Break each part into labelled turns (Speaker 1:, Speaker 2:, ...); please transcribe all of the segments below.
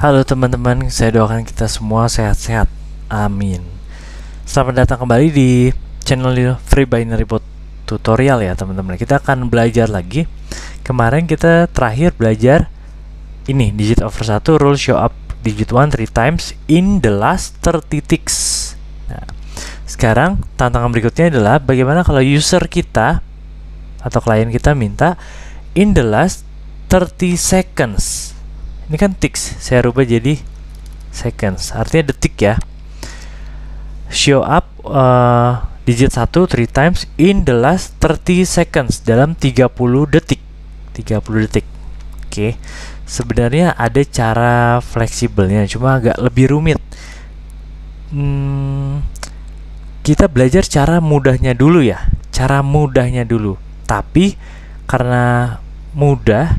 Speaker 1: Halo teman-teman, saya doakan kita semua sehat-sehat. Amin. Selamat datang kembali di channel Free Binary Bot Tutorial ya teman-teman. Kita akan belajar lagi. Kemarin kita terakhir belajar ini digit over 1 rule show up digit 1 3 times in the last 30 ticks. Nah, sekarang tantangan berikutnya adalah bagaimana kalau user kita atau klien kita minta in the last 30 seconds ini kan ticks saya rubah jadi seconds artinya detik ya show up uh, digit 1 3 times in the last 30 seconds dalam 30 detik 30 detik oke okay. sebenarnya ada cara fleksibelnya cuma agak lebih rumit hmm, kita belajar cara mudahnya dulu ya cara mudahnya dulu tapi karena mudah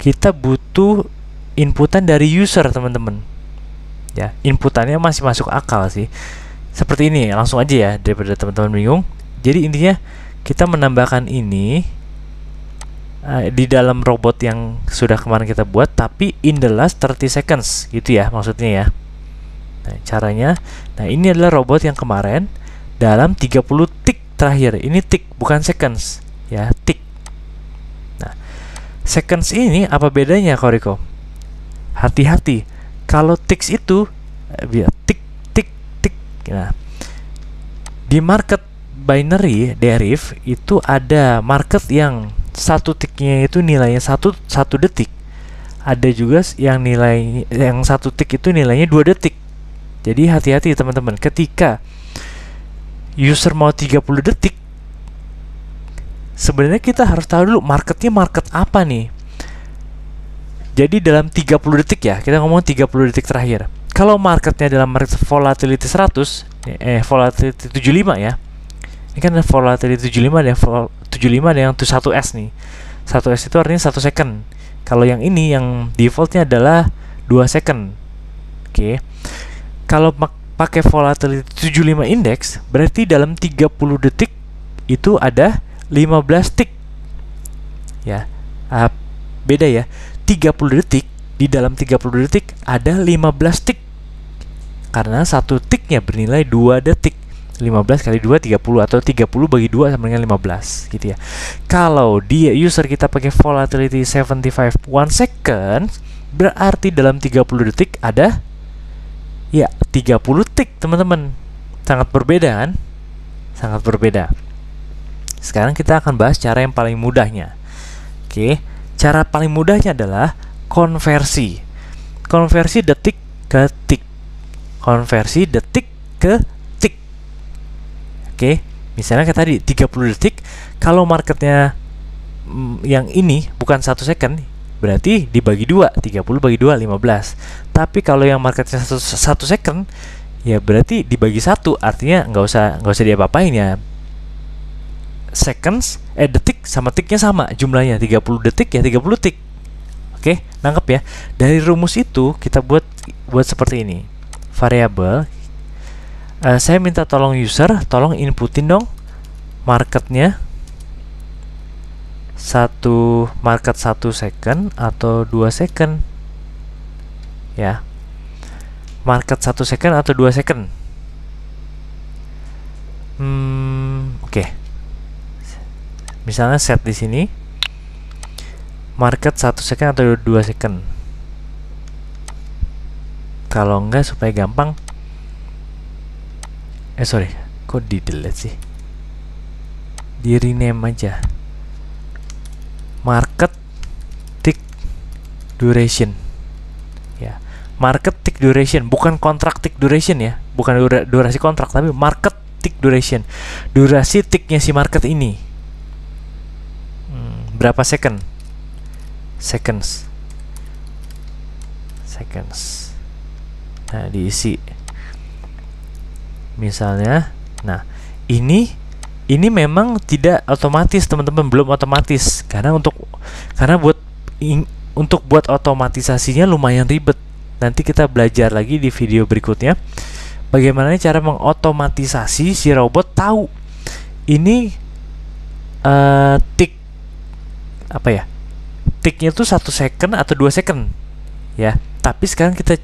Speaker 1: kita butuh inputan dari user teman-teman ya inputannya masih masuk akal sih seperti ini langsung aja ya daripada teman-teman bingung jadi intinya kita menambahkan ini uh, di dalam robot yang sudah kemarin kita buat tapi in the last 30 seconds gitu ya maksudnya ya nah, caranya nah ini adalah robot yang kemarin dalam 30 tick terakhir ini tick bukan seconds ya tick nah seconds ini apa bedanya Koriko hati-hati kalau ticks itu eh, biar tik tik tik nah di market binary derif itu ada market yang satu ticknya itu nilainya satu satu detik ada juga yang nilai yang satu tick itu nilainya dua detik jadi hati-hati teman-teman ketika user mau 30 detik sebenarnya kita harus tahu dulu marketnya market apa nih jadi dalam 30 detik ya, kita ngomong 30 detik terakhir. Kalau marketnya dalam market volatility 100, eh, eh volatility 75 ya. Ini kan ada volatility 75 ada yang vol, 75 ada yang 1S nih. 1S itu artinya 1 second. Kalau yang ini yang defaultnya adalah 2 second. Oke. Okay. Kalau pakai volatility 75 index, berarti dalam 30 detik itu ada 15 tick. Ya. Uh, beda ya. 30 detik, di dalam 30 detik ada 15 tik. Karena satu tiknya bernilai 2 detik. 15 kali 2 30 atau 30 bagi 2 sama dengan 15 gitu ya. Kalau dia user kita pakai volatility 75 1 second berarti dalam 30 detik ada ya 30 tik teman-teman. Sangat berbeda kan? Sangat berbeda. Sekarang kita akan bahas cara yang paling mudahnya. Oke. Okay Cara paling mudahnya adalah konversi. Konversi detik ke tik. Konversi detik ke tik. Oke, misalnya kayak tadi 30 detik, kalau marketnya mm, yang ini bukan satu second, berarti dibagi dua 30 bagi dua 15 tapi kalau yang marketnya satu, satu second ya berarti dibagi satu artinya nggak usah nggak usah diapa-apain ya seconds eh detik sama tiknya sama jumlahnya 30 detik ya 30 tik oke nangkep ya dari rumus itu kita buat buat seperti ini variabel uh, saya minta tolong user tolong inputin dong marketnya satu market satu second atau dua second ya market satu second atau dua second misalnya set di sini market satu second atau dua second kalau enggak supaya gampang eh sorry kok di delete sih di rename aja market tick duration ya market tick duration bukan kontrak tick duration ya bukan dura durasi kontrak tapi market tick duration durasi ticknya si market ini berapa second? Seconds. Seconds. Nah, diisi. Misalnya, nah, ini ini memang tidak otomatis, teman-teman, belum otomatis. Karena untuk karena buat in, untuk buat otomatisasinya lumayan ribet. Nanti kita belajar lagi di video berikutnya bagaimana cara mengotomatisasi si robot tahu ini uh, tik apa ya tiknya tuh satu second atau dua second ya tapi sekarang kita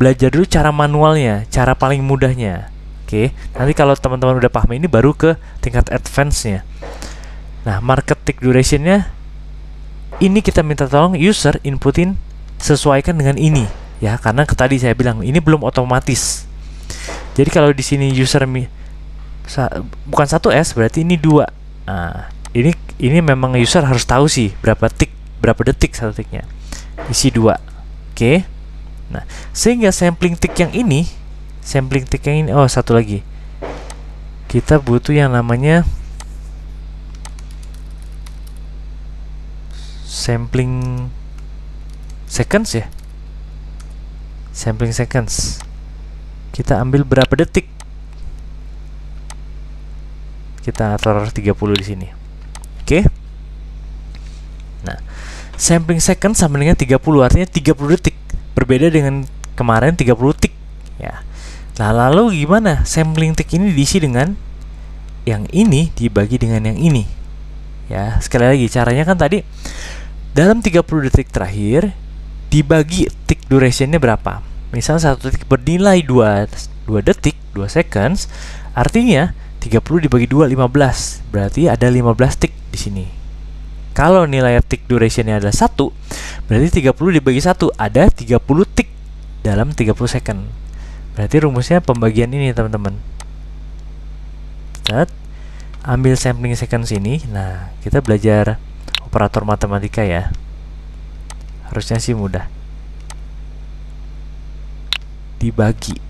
Speaker 1: belajar dulu cara manualnya cara paling mudahnya oke nanti kalau teman-teman udah paham ini baru ke tingkat advance-nya nah market tick durationnya ini kita minta tolong user inputin sesuaikan dengan ini ya karena tadi saya bilang ini belum otomatis jadi kalau di sini user mi sa bukan satu s berarti ini dua nah, ini ini memang user harus tahu sih berapa tik berapa detik satu tiknya isi dua oke okay. nah sehingga sampling tik yang ini sampling tik yang ini oh satu lagi kita butuh yang namanya sampling seconds ya sampling seconds kita ambil berapa detik kita taruh 30 di sini Oke. Okay? Nah, sampling second sama dengan 30 artinya 30 detik. Berbeda dengan kemarin 30 detik ya. Nah, lalu gimana? Sampling tick ini diisi dengan yang ini dibagi dengan yang ini. Ya, sekali lagi caranya kan tadi dalam 30 detik terakhir dibagi tick durationnya berapa. Misal satu detik bernilai 2 2 detik, 2 seconds. Artinya 30 dibagi 2 15. Berarti ada 15 tick di sini. Kalau nilai tick durationnya adalah 1, berarti 30 dibagi 1 ada 30 tick dalam 30 second. Berarti rumusnya pembagian ini, teman-teman. Ambil sampling second sini. Nah, kita belajar operator matematika ya. Harusnya sih mudah. Dibagi.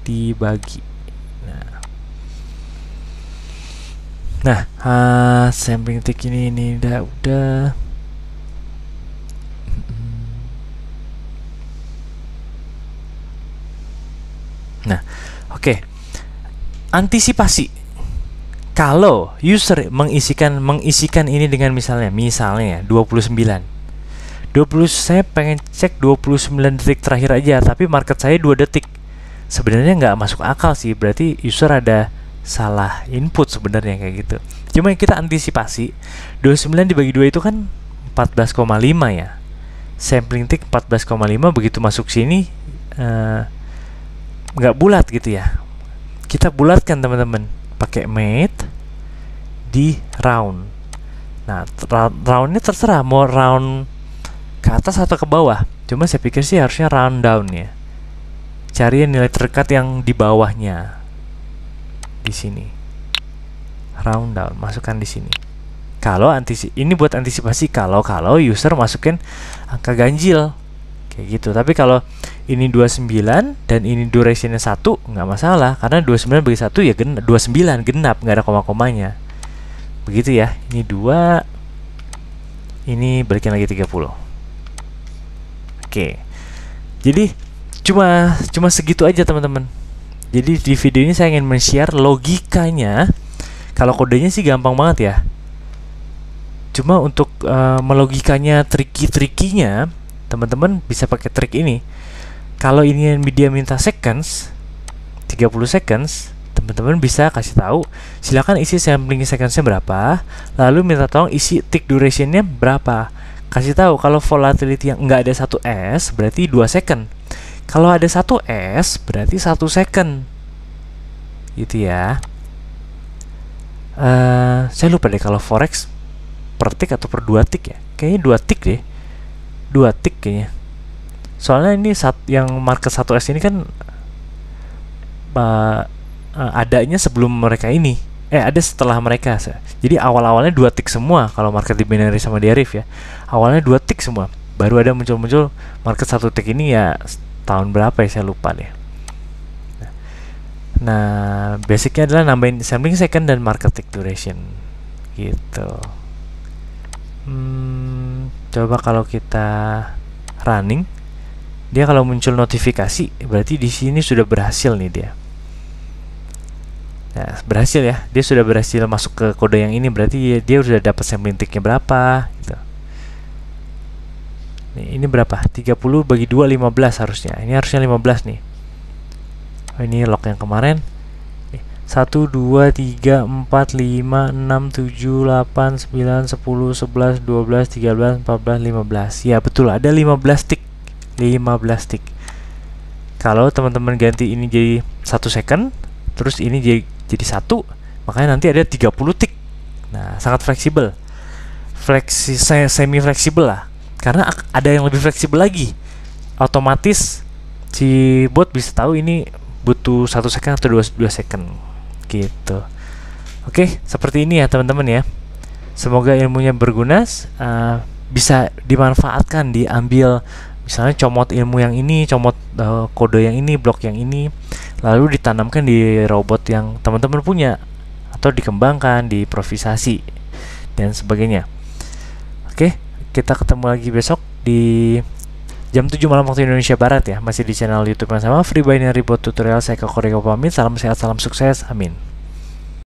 Speaker 1: Dibagi Nah, uh, sampling tick ini ini udah udah. Nah, oke. Okay. Antisipasi. Kalau user mengisikan mengisikan ini dengan misalnya misalnya ya 29. 20 saya pengen cek 29 detik terakhir aja, tapi market saya dua detik. Sebenarnya nggak masuk akal sih, berarti user ada salah input sebenarnya kayak gitu. Cuma yang kita antisipasi 29 dibagi 2 itu kan 14,5 ya. Sampling tick 14,5 begitu masuk sini eh, nggak uh, bulat gitu ya. Kita bulatkan teman-teman pakai mate di round. Nah, round roundnya terserah mau round ke atas atau ke bawah. Cuma saya pikir sih harusnya round down ya. Cari nilai terdekat yang di bawahnya di sini round down masukkan di sini kalau antisipasi ini buat antisipasi kalau kalau user masukin angka ganjil kayak gitu tapi kalau ini 29 dan ini durationnya 1 nggak masalah karena 29 bagi 1 ya gen 29 genap nggak ada koma-komanya begitu ya ini 2 ini balikin lagi 30 oke jadi cuma cuma segitu aja teman-teman jadi di video ini saya ingin men-share logikanya. Kalau kodenya sih gampang banget ya. Cuma untuk uh, melogikanya triki-trikinya teman-teman bisa pakai trik ini. Kalau ini yang dia minta seconds, 30 seconds, teman-teman bisa kasih tahu silakan isi sampling secondsnya berapa lalu minta tolong isi tick duration-nya berapa kasih tahu kalau volatility yang nggak ada 1 s berarti 2 second kalau ada satu S berarti satu second, gitu ya. Uh, saya lupa deh kalau forex per tick atau per dua tik ya. Kayaknya dua tik deh, dua tik kayaknya. Soalnya ini saat yang market satu S ini kan uh, uh, adanya sebelum mereka ini, eh ada setelah mereka. Jadi awal-awalnya dua tik semua kalau market di binary sama di ya. Awalnya dua tik semua. Baru ada muncul-muncul market satu tik ini ya tahun berapa ya saya lupa deh nah, basicnya adalah nambahin sampling second dan tick duration gitu hmm, coba kalau kita running dia kalau muncul notifikasi berarti di sini sudah berhasil nih dia Nah, berhasil ya. Dia sudah berhasil masuk ke kode yang ini berarti dia, dia sudah dapat sampling ticknya berapa gitu nih, ini berapa 30 bagi 2 15 harusnya ini harusnya 15 nih oh, ini lock yang kemarin 1, 2, 3, 4, 5, 6, 7, 8, 9, 10, 11, 12, 13, 14, 15 Ya betul ada 15 tick 15 tick Kalau teman-teman ganti ini jadi 1 second Terus ini jadi, jadi 1 Makanya nanti ada 30 tick Nah sangat fleksibel Fleksi, Semi fleksibel lah karena ada yang lebih fleksibel lagi otomatis si bot bisa tahu ini butuh satu second atau dua, dua second gitu oke seperti ini ya teman-teman ya semoga ilmunya berguna uh, bisa dimanfaatkan diambil misalnya comot ilmu yang ini comot uh, kode yang ini blok yang ini lalu ditanamkan di robot yang teman-teman punya atau dikembangkan diprovisasi dan sebagainya oke okay? kita ketemu lagi besok di jam 7 malam waktu Indonesia Barat ya. Masih di channel YouTube yang sama Free Binary Bot Tutorial. Saya ke Korea pamit. Salam sehat, salam sukses. Amin.